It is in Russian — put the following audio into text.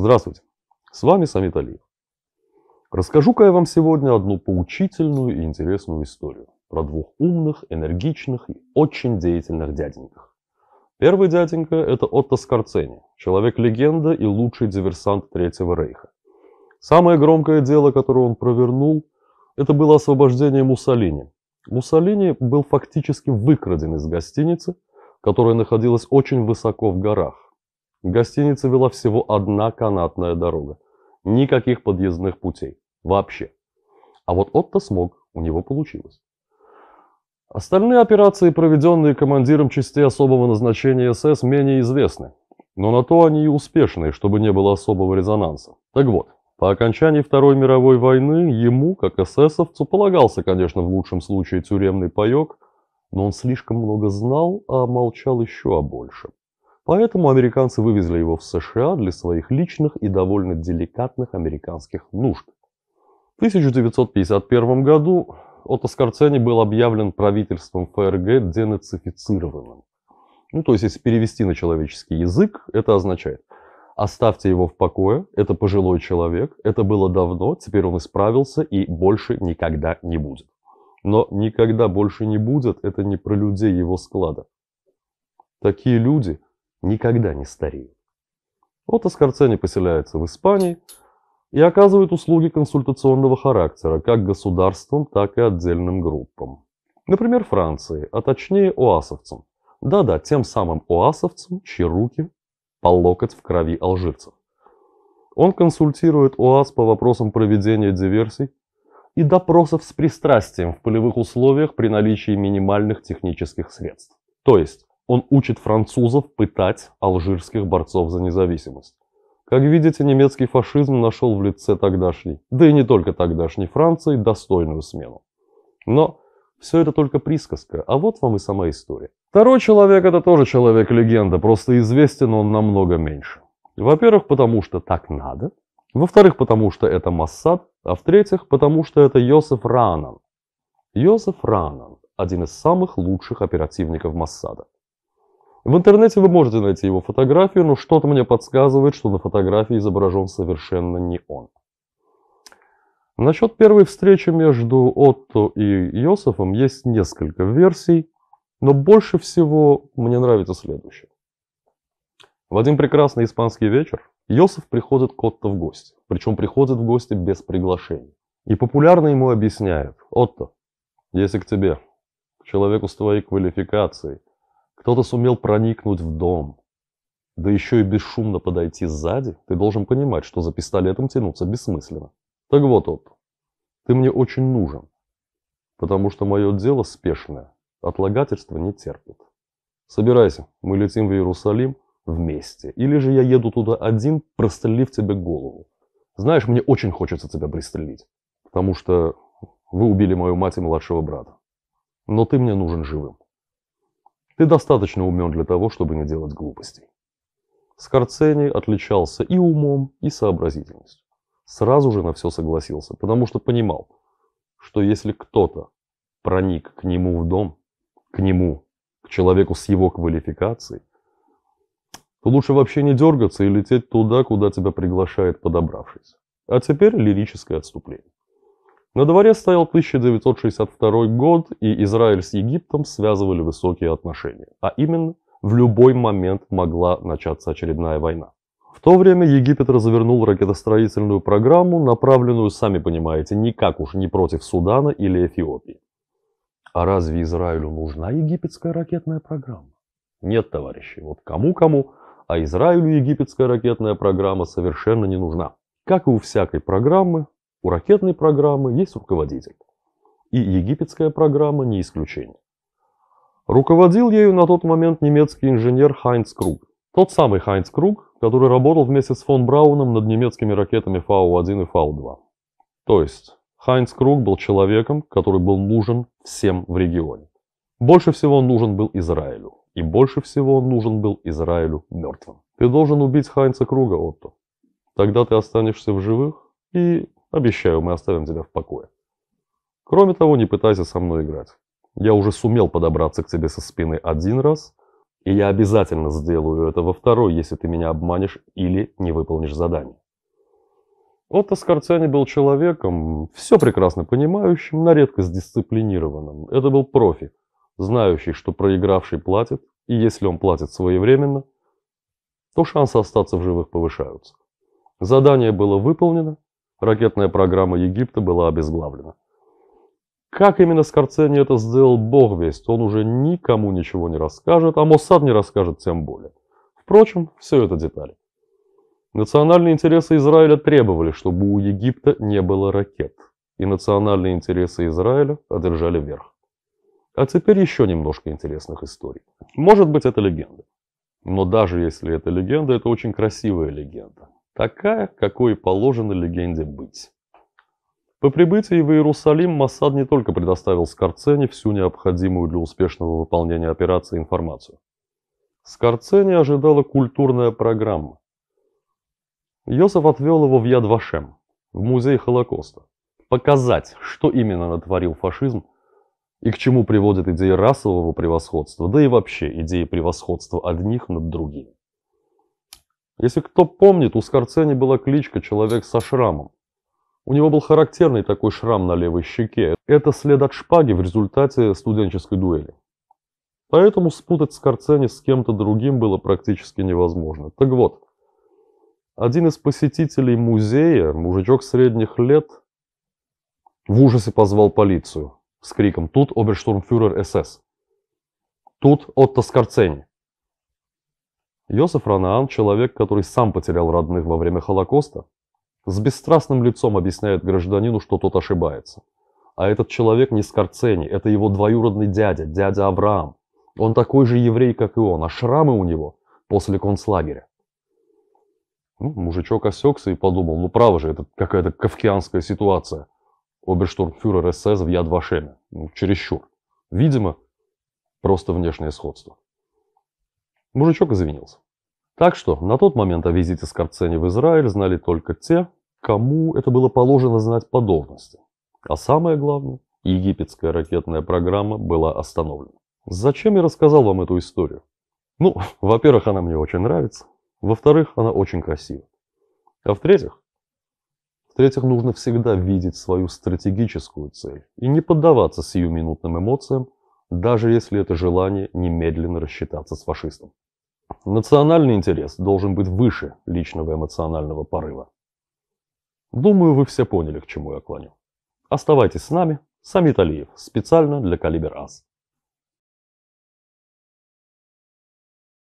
Здравствуйте, с вами Самит Алиев. Расскажу-ка я вам сегодня одну поучительную и интересную историю про двух умных, энергичных и очень деятельных дяденьках. Первый дяденька – это Отто Скорцени, человек-легенда и лучший диверсант Третьего Рейха. Самое громкое дело, которое он провернул, это было освобождение Муссолини. Муссолини был фактически выкраден из гостиницы, которая находилась очень высоко в горах к гостинице вела всего одна канатная дорога. Никаких подъездных путей. Вообще. А вот Отто смог, у него получилось. Остальные операции, проведенные командиром частей особого назначения СС, менее известны. Но на то они и успешные, чтобы не было особого резонанса. Так вот, по окончании Второй мировой войны ему, как эсэсовцу, полагался, конечно, в лучшем случае тюремный паёк, но он слишком много знал, а молчал еще о большем. Поэтому американцы вывезли его в США для своих личных и довольно деликатных американских нужд. В 1951 году Отто Скорцени был объявлен правительством ФРГ денацифицированным. Ну, то есть, если перевести на человеческий язык, это означает «оставьте его в покое, это пожилой человек, это было давно, теперь он исправился и больше никогда не будет». Но «никогда больше не будет» — это не про людей его склада. Такие люди – никогда не старею. Вот Аскарцени поселяется в Испании и оказывает услуги консультационного характера как государствам, так и отдельным группам. Например, Франции, а точнее оасовцам. Да-да, тем самым оасовцам, чьи руки по локоть в крови алжирцев. Он консультирует ОАС по вопросам проведения диверсий и допросов с пристрастием в полевых условиях при наличии минимальных технических средств. То есть, он учит французов пытать алжирских борцов за независимость. Как видите, немецкий фашизм нашел в лице тогдашней, да и не только тогдашней Франции, достойную смену. Но все это только присказка, а вот вам и сама история. Второй человек – это тоже человек-легенда, просто известен он намного меньше. Во-первых, потому что так надо. Во-вторых, потому что это Массад. А в-третьих, потому что это Йосеф Ранан. Йосеф Ранан – один из самых лучших оперативников Массада. В интернете вы можете найти его фотографию, но что-то мне подсказывает, что на фотографии изображен совершенно не он. Насчет первой встречи между Отто и Йосифом есть несколько версий, но больше всего мне нравится следующее. В один прекрасный испанский вечер Йосиф приходит к Отто в гости, причем приходит в гости без приглашения. И популярно ему объясняет, Отто, если к тебе, к человеку с твоей квалификацией, кто-то сумел проникнуть в дом, да еще и бесшумно подойти сзади, ты должен понимать, что за пистолетом тянуться бессмысленно. Так вот, Отто, ты мне очень нужен, потому что мое дело спешное, отлагательство не терпит. Собирайся, мы летим в Иерусалим вместе, или же я еду туда один, прострелив тебе голову. Знаешь, мне очень хочется тебя пристрелить, потому что вы убили мою мать и младшего брата. Но ты мне нужен живым. Ты достаточно умен для того, чтобы не делать глупостей. Скорцени отличался и умом, и сообразительностью. Сразу же на все согласился, потому что понимал, что если кто-то проник к нему в дом, к нему, к человеку с его квалификацией, то лучше вообще не дергаться и лететь туда, куда тебя приглашает подобравшись. А теперь лирическое отступление. На дворе стоял 1962 год, и Израиль с Египтом связывали высокие отношения. А именно, в любой момент могла начаться очередная война. В то время Египет развернул ракетостроительную программу, направленную, сами понимаете, никак уж не против Судана или Эфиопии. А разве Израилю нужна египетская ракетная программа? Нет, товарищи, вот кому-кому, а Израилю египетская ракетная программа совершенно не нужна. Как и у всякой программы, у ракетной программы есть руководитель. И египетская программа не исключение. Руководил ею на тот момент немецкий инженер Хайнц Круг. Тот самый Хайнц Круг, который работал вместе с фон Брауном над немецкими ракетами Фау-1 и Фау-2. То есть Хайнц Круг был человеком, который был нужен всем в регионе. Больше всего он нужен был Израилю. И больше всего он нужен был Израилю мертвым. Ты должен убить Хайнца Круга, Отто. Тогда ты останешься в живых и Обещаю, мы оставим тебя в покое. Кроме того, не пытайся со мной играть. Я уже сумел подобраться к тебе со спины один раз, и я обязательно сделаю это во второй, если ты меня обманешь или не выполнишь задание. Отто Скорцени был человеком, все прекрасно понимающим, на редкость дисциплинированным. Это был профи, знающий, что проигравший платит, и если он платит своевременно, то шансы остаться в живых повышаются. Задание было выполнено, ракетная программа Египта была обезглавлена. Как именно Скорцени это сделал, бог весть, он уже никому ничего не расскажет, а Моссад не расскажет тем более. Впрочем, все это детали. Национальные интересы Израиля требовали, чтобы у Египта не было ракет, и национальные интересы Израиля одержали верх. А теперь еще немножко интересных историй. Может быть, это легенда. Но даже если это легенда, это очень красивая легенда такая, какой положено легенде быть. По прибытии в Иерусалим Моссад не только предоставил Скорцене всю необходимую для успешного выполнения операции информацию. Скорцене ожидала культурная программа. Йосов отвел его в Ядвашем, в музей Холокоста, показать, что именно натворил фашизм и к чему приводит идея расового превосходства, да и вообще идея превосходства одних над другими. Если кто помнит, у Скорцени была кличка «Человек со шрамом». У него был характерный такой шрам на левой щеке. Это след от шпаги в результате студенческой дуэли. Поэтому спутать Скорцени с кем-то другим было практически невозможно. Так вот, один из посетителей музея, мужичок средних лет, в ужасе позвал полицию с криком «Тут оберштурмфюрер СС!» «Тут Отто Скорцени!» Йосиф Ранаан, человек, который сам потерял родных во время Холокоста, с бесстрастным лицом объясняет гражданину, что тот ошибается. А этот человек не Скорцени, это его двоюродный дядя, дядя Авраам. Он такой же еврей, как и он, а шрамы у него после концлагеря. Ну, мужичок осекся и подумал, ну право же, это какая-то кавкианская ситуация. Оберштурмфюрер СС в Яд Вашеме. Ну, чересчур. Видимо, просто внешнее сходство. Мужичок извинился. Так что на тот момент о визите Скорцени в Израиль знали только те, кому это было положено знать по должности. А самое главное, египетская ракетная программа была остановлена. Зачем я рассказал вам эту историю? Ну, во-первых, она мне очень нравится. Во-вторых, она очень красива. А в-третьих, в-третьих, нужно всегда видеть свою стратегическую цель и не поддаваться сиюминутным эмоциям даже если это желание немедленно рассчитаться с фашистом. Национальный интерес должен быть выше личного эмоционального порыва. Думаю, вы все поняли, к чему я клоню. Оставайтесь с нами. Самит Алиев. Специально для Калибер Ас.